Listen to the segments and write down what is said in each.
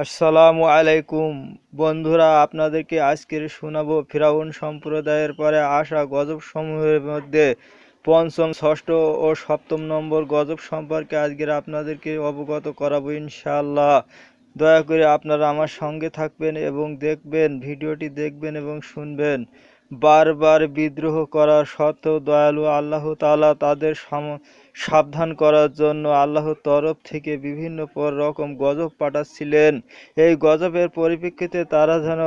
আসসালামু আলাইকুম বন্ধুরা আপনাদেরকে আজকের শোনাবো ফিরাউন সম্প্রদায়ের পরে আসা গজবসমূহের মধ্যে পঞ্চম ষষ্ঠ ও সপ্তম নম্বর গজব সম্পর্কে আজকের আপনাদেরকে অবগত করাবো ইনশাল্লাহ দয়া করে আপনারা আমার সঙ্গে থাকবেন এবং দেখবেন ভিডিওটি দেখবেন এবং শুনবেন বারবার বিদ্রোহ করা সত্ত্বেও দয়ালু আল্লাহ তালা তাদের সাবধান করার জন্য আল্লাহর তরফ থেকে বিভিন্ন রকম গজব পাঠাচ্ছিলেন এই গজবের পরিপ্রেক্ষিতে তারা যেন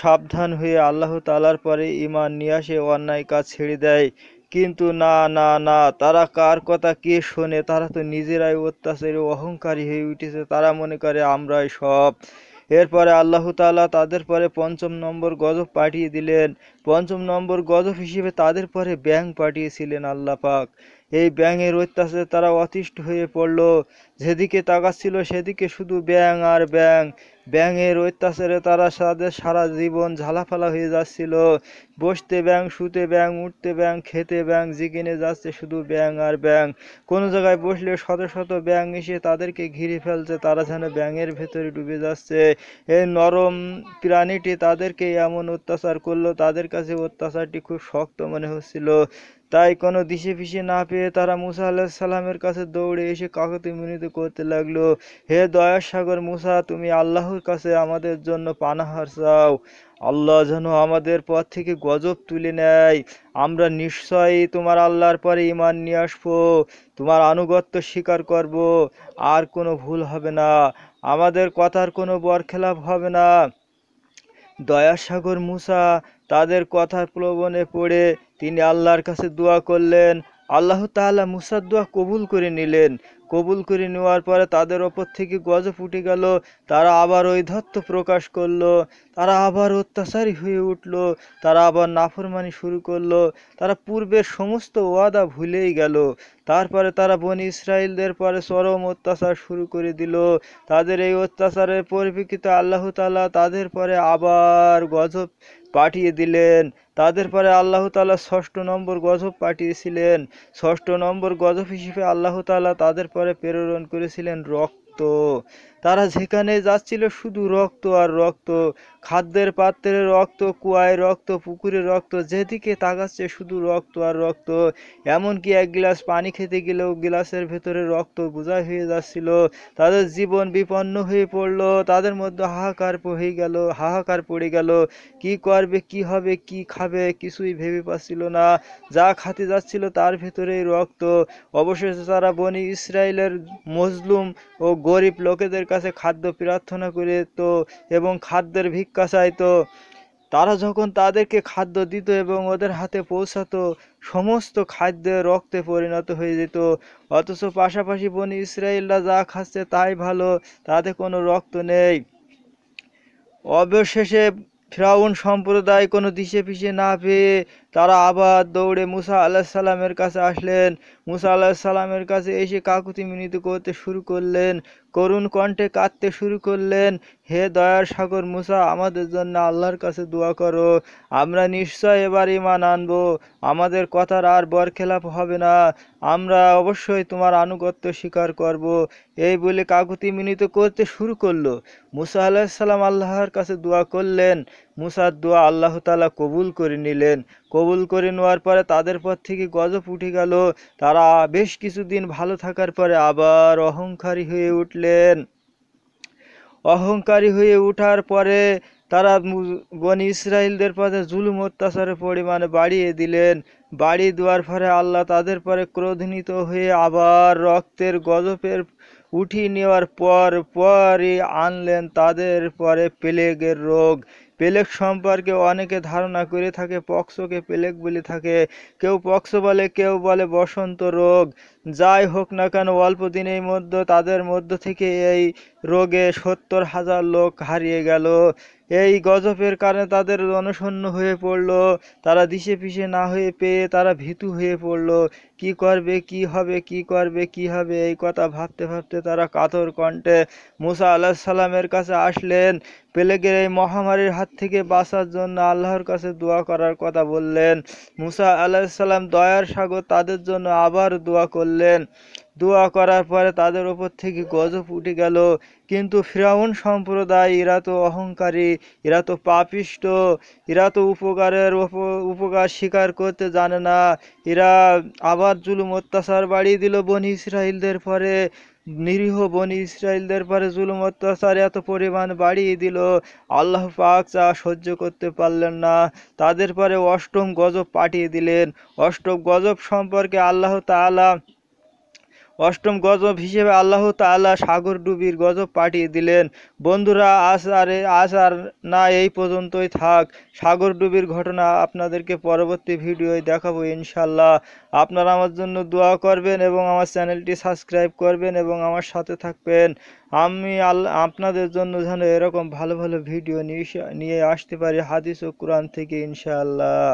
সাবধান হয়ে আল্লাহ তালার পরে ইমান নিয়ে আসে অন্যায় কাজ ছেড়ে দেয় কিন্তু না না না তারা কার কথা কে শোনে তারা তো নিজেরাই অত্যাচারী অহংকারী হয়ে উঠেছে তারা মনে করে আমরাই সব এরপরে আল্লাহ তালা তাদের পরে পঞ্চম নম্বর গজব পাঠিয়ে দিলেন পঞ্চম নম্বর গজব হিসেবে তাদের পরে ব্যাং পাঠিয়েছিলেন আল্লাহ পাক এই ব্যাঙের অত্যাচারে তারা অতিষ্ঠ হয়ে পড়ল যেদিকে তাকাচ্ছিল সেদিকে শুধু ব্যাং আর ব্যাং ব্যাঙের অত্যাচারে তারা তাদের সারা জীবন ঝালাফালা হয়ে যাচ্ছিল বসতে ব্যাং শুতে ব্যাং উঠতে ব্যাং খেতে ব্যাং জিগিনে যাচ্ছে শুধু ব্যাং আর ব্যাং কোনো জায়গায় বসলে শত শত ব্যাং এসে তাদেরকে ঘিরে ফেলছে তারা যেন ব্যাঙের ভেতরে ডুবে যাচ্ছে এই নরম প্রাণীটি তাদেরকে এমন অত্যাচার করলো তাদের কাছে অত্যাচারটি খুব শক্ত মনে হচ্ছিল তাই কোনো দিশে ফিসে না পেয়ে তারা মুসা আল্লাহ কাছে দৌড়ে এসে কাকতি মিনিত করতে লাগলো হে দয়া সাগর মুসা তুমি আল্লাহর কাছে আমাদের জন্য পানাহার চাও আল্লাহ যেন আমাদের পথ থেকে গজব তুলে নেয় আমরা নিশ্চয়ই তোমার আল্লাহর পরে ইমান নিয়ে আসবো তোমার আনুগত্য স্বীকার করব আর কোনো ভুল হবে না আমাদের কথার কোনো বরখেলাপ হবে না দয়াসাগর মুসা তাদের কথার প্রবণে পড়ে তিনি আল্লাহর কাছে দোয়া করলেন আল্লাহ তাআলা মুসার দোয়া কবুল করে নিলেন কবুল করে নেওয়ার পরে তাদের ওপর থেকে গজ ফুটে গেল তারা আবার ওই ধত্ব প্রকাশ করলো তারা আবার অত্যাচারী হয়ে উঠল তারা আবার নাফরমানি শুরু করলো তারা পূর্বের সমস্ত ওয়াদা ভুলেই গেল তারপরে তারা বনি ইসরায়েলদের পরে চরম অত্যাচার শুরু করে দিল তাদের এই অত্যাচারের পরিপ্রেক্ষিতে আল্লাহ তাদের পরে আবার গজব পাঠিয়ে দিলেন তাদের পরে আল্লাহ তালা ষষ্ঠ নম্বর গজব পাঠিয়েছিলেন ষষ্ঠ নম্বর গজব হিসেবে আল্লাহ তালা তাদের পরে প্রেরণ করেছিলেন রক্ত তারা যেখানে যাচ্ছিল শুধু রক্ত আর রক্ত খাদ্যের পাত্রের রক্ত কুয়ায় রক্ত পুকুরে রক্ত যেদিকে তাকাচ্ছে শুধু রক্ত আর রক্ত এমনকি এক গ্লাস পানি খেতে গেলেও গ্লাসের ভেতরে রক্ত বোঝাই হয়ে যাচ্ছিল তাদের জীবন বিপন্ন হয়ে পড়লো তাদের মধ্যে হাহাকার হয়ে গেল হাহাকার পড়ে গেল কি করবে কি হবে কি খাবে কিছুই ভেবে পাচ্ছিল না যা খাতে যাচ্ছিল তার ভেতরেই রক্ত অবশেষে তারা বনি ইসরায়েলের মজলুম ও গরিব লোকেদের কাছে খাদ্য প্রার্থনা করে তো এবং খাদ্যের ভিক্ষা চাইতো তারা যখন তাদেরকে খাদ্য দিত এবং ওদের হাতে পৌঁছাতো সমস্ত খাদ্য রক্তে পরিণত হয়ে যেত অথচ পাশাপাশি বনি ইসরায়েলরা যা খাচ্ছে তাই ভালো তাতে কোনো রক্ত নেই অবশেষে ফ্রাউন সম্প্রদায় কোনো দিশে পিছিয়ে না পেয়ে তারা আবার দৌড়ে মুসা আল্লাহ সাল্লামের কাছে আসলেন মুসা আল্লাহ সাল্লামের কাছে এসে কাকুতি মিনিত করতে শুরু করলেন করুণ কণ্ঠে কাঁদতে শুরু করলেন হে দয়ার সাগর মুসা আমাদের জন্য আল্লাহর কাছে দোয়া করো আমরা নিশ্চয় এবার ইমান আনবো আমাদের কথার আর বরখেলাপ হবে না আমরা অবশ্যই তোমার আনুগত্য স্বীকার করব। এই বলে কাকুতি মিনিত করতে শুরু করলো মুসা আলাহিসাল্লাম আল্লাহর কাছে দোয়া করলেন মুসার দোয়া আল্লাহ তালা কবুল করে নিলেন কবুল করে নেওয়ার পরে তাদের পর থেকে গজব উঠে গেল তারা বেশ কিছুদিন ভালো থাকার পরে আবার অহংকারী হয়ে উঠলেন অহংকারী হয়ে ওঠার পরে তারা বনি ইসরায়েলদের পথে জুলুম অত্যাচারের পরিমাণে বাড়িয়ে দিলেন বাড়ি দেওয়ার পরে আল্লাহ তাদের পরে ক্রোধনীত হয়ে আবার রক্তের গজপের উঠিয়ে নেওয়ার পর পরই আনলেন তাদের পরে প্লেগের রোগ প্লেগ সম্পর্কে অনেকে ধারণা করে থাকে পক্সকে প্লেগ বলে থাকে কেউ পক্স বলে কেউ বলে বসন্ত রোগ যাই হোক না কেন অল্প দিনের মধ্যে তাদের মধ্য থেকে এই রোগে সত্তর হাজার লোক হারিয়ে গেল এই গজবের কারণে তাদের অনশন্য হয়ে পড়ল তারা দিশে পিসে না হয়ে পেয়ে তারা ভীতু হয়ে পড়ল কি করবে কি হবে কি করবে কি হবে এই কথা ভাবতে ভাবতে তারা কাতর কণ্ঠে মুসা আল্লাহ সাল্লামের কাছে আসলেন প্লেগের এই মহামারীর হাত থেকে বাঁচার জন্য আল্লাহর কাছে দোয়া করার কথা বললেন মুসা আল্লাহ সাল্লাম দয়ার সাগর তাদের জন্য আবার দোয়া করলেন দোয়া করার পরে তাদের উপর থেকে গজব উঠে গেল কিন্তু ফ্রাউন সম্প্রদায় এরা তো অহংকারী এরা তো পাপিষ্ট এরা তো উপকারের উপকার স্বীকার করতে জানে না এরা আবার জুলুম অত্যাচার বাড়িয়ে দিল বনি ইসরায়েলদের পরে নিরীহ বনি ইসরায়েলদের পরে জুলুম অত্যাচার এত পরিমাণ বাড়িয়ে দিল আল্লাহ পাক যা সহ্য করতে পারলেন না তাদের পরে অষ্টম গজব পাঠিয়ে দিলেন অষ্টম গজব সম্পর্কে আল্লাহ তালা অষ্টম গজব হিসেবে আল্লাহ তাল্লাহ সাগরডুবির গজব পাঠিয়ে দিলেন বন্ধুরা আজ আর আজ আর না এই পর্যন্তই থাক সাগরডুবির ঘটনা আপনাদেরকে পরবর্তী ভিডিওয় দেখাবো ইনশাল্লাহ আপনারা আমার জন্য দোয়া করবেন এবং আমার চ্যানেলটি সাবস্ক্রাইব করবেন এবং আমার সাথে থাকবেন আমি আল আপনাদের জন্য যেন এরকম ভালো ভালো ভিডিও নিয়ে আসতে পারি হাদিস ও কোরআন থেকে ইনশাল্লাহ